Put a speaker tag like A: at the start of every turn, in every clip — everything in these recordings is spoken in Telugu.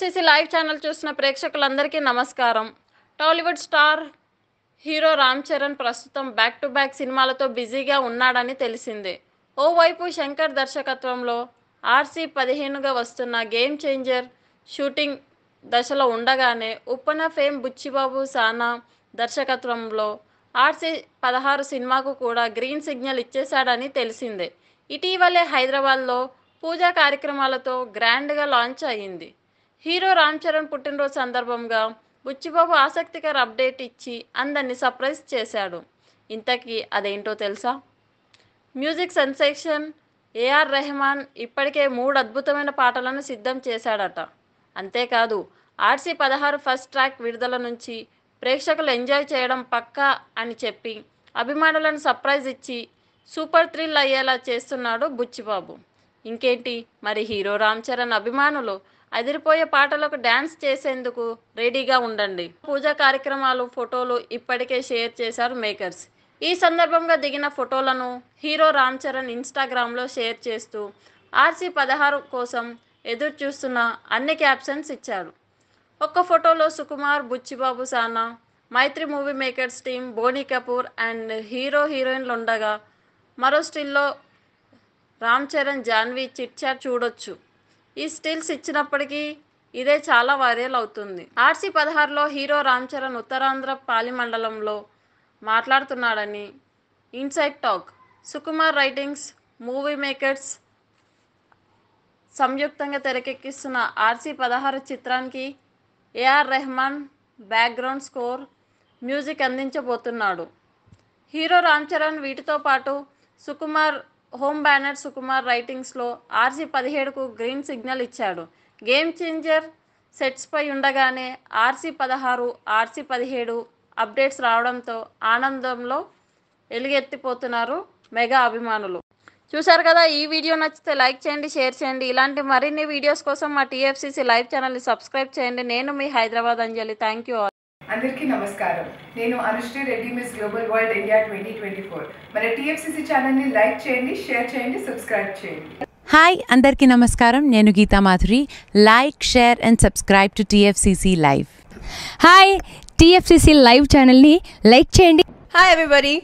A: ఎస్సీసీ లైవ్ ఛానల్ చూసిన ప్రేక్షకులందరికీ నమస్కారం Tollywood star hero Ram Charan ప్రస్తుతం బ్యాక్ టు బ్యాక్ సినిమాలతో బిజీగా ఉన్నాడని తెలిసిందే ఓవైపు శంకర్ దర్శకత్వంలో ఆర్సీ పదిహేనుగా వస్తున్న గేమ్ చేంజర్ షూటింగ్ దశలో ఉండగానే ఉప్పన ఫేమ్ బుచ్చిబాబు సానా దర్శకత్వంలో ఆర్సీ పదహారు సినిమాకు కూడా గ్రీన్ సిగ్నల్ ఇచ్చేశాడని తెలిసిందే ఇటీవలే హైదరాబాద్లో పూజా కార్యక్రమాలతో గ్రాండ్గా లాంచ్ అయ్యింది హీరో రామ్ చరణ్ పుట్టినరోజు సందర్భంగా బుచ్చిబాబు ఆసక్తికర అప్డేట్ ఇచ్చి అందరిని సర్ప్రైజ్ చేశాడు ఇంతకీ అదేంటో తెలుసా మ్యూజిక్ సెన్సేషన్ ఏఆర్ రెహమాన్ ఇప్పటికే మూడు అద్భుతమైన పాటలను సిద్ధం చేశాడట అంతేకాదు ఆర్సీ పదహారు ఫస్ట్ ట్రాక్ విడుదల నుంచి ప్రేక్షకులు ఎంజాయ్ చేయడం పక్కా అని చెప్పి అభిమానులను సర్ప్రైజ్ ఇచ్చి సూపర్ థ్రిల్ అయ్యేలా చేస్తున్నాడు బుచ్చిబాబు ఇంకేంటి మరి హీరో రామ్ చరణ్ అభిమానులు అదిరిపోయే పాటలకు డ్యాన్స్ చేసేందుకు రెడీగా ఉండండి పూజా కార్యక్రమాలు ఫోటోలు ఇప్పటికే షేర్ చేశారు మేకర్స్ ఈ సందర్భంగా దిగిన ఫోటోలను హీరో రామ్ చరణ్ ఇన్స్టాగ్రామ్లో షేర్ చేస్తూ ఆర్సీ పదహారు కోసం ఎదురు చూస్తున్న అన్ని క్యాప్షన్స్ ఇచ్చారు ఒక్క ఫోటోలో Sukumar Buchibabu Sana Mythri movie makers team Boney Kapoor and hero హీరోయిన్లు ఉండగా మరో స్టిల్లో రామ్ చరణ్ జాన్వి చిట్ చాట్ చూడొచ్చు ఈ స్టిల్స్ ఇచ్చినప్పటికీ ఇదే చాలా వైరల్ అవుతుంది ఆర్సీ పదహారులో హీరో రామ్ చరణ్ ఉత్తరాంధ్ర పాలిమండలంలో మాట్లాడుతున్నాడని inside talk Sukumar writings movie makers సంయుక్తంగా తెరకెక్కిస్తున్న ఆర్సీ పదహారు చిత్రానికి A R Rahman background score music అందించబోతున్నాడు హీరో రామ్ చరణ్ వీటితో పాటు సుకుమార్ హోమ్ బ్యానర్ సుకుమార్ రైటింగ్స్లో ఆర్సీ పదిహేడుకు గ్రీన్ సిగ్నల్ ఇచ్చాడు గేమ్ చేంజర్ సెట్స్పై ఉండగానే ఆర్సీ పదహారు ఆర్సీ పదిహేడు అప్డేట్స్ రావడంతో ఆనందంలో ఎలుగెత్తిపోతున్నారు మెగా అభిమానులు చూశారు కదా ఈ వీడియో నచ్చితే లైక్ చేయండి షేర్ చేయండి ఇలాంటి మరిన్ని వీడియోస్ కోసం మా టీఎఫ్సీసీ లైవ్ ఛానల్ని సబ్స్క్రైబ్ చేయండి నేను మీ హైదరాబాద్ అంజలి థ్యాంక్ యూ అందరికీ నమస్కారం నేను Anushree Reddy miss global world India twenty twenty four మన టీఎఫ్సిసి ఛానల్ని లైక్ చేయండి షేర్ చేయండి సబ్స్క్రైబ్ చేయండి హాయ్ అందరికీ నమస్కారం నేను Geetha Madhuri like share and subscribe to TFCC live hi TFCC live ఛానల్ని లైక్ చేయండి హాయ్ ఎవరిబడి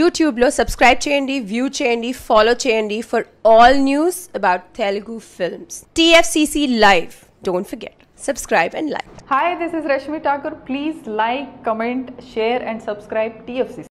A: యూట్యూబ్లో సబ్స్క్రైబ్ చేయండి వ్యూ చేయండి ఫాలో చేయండి for all news about Telugu films TFCC live Don't forget, subscribe and like. Hi, this is Rashmi Thakur. Please like, comment, share and subscribe TFC.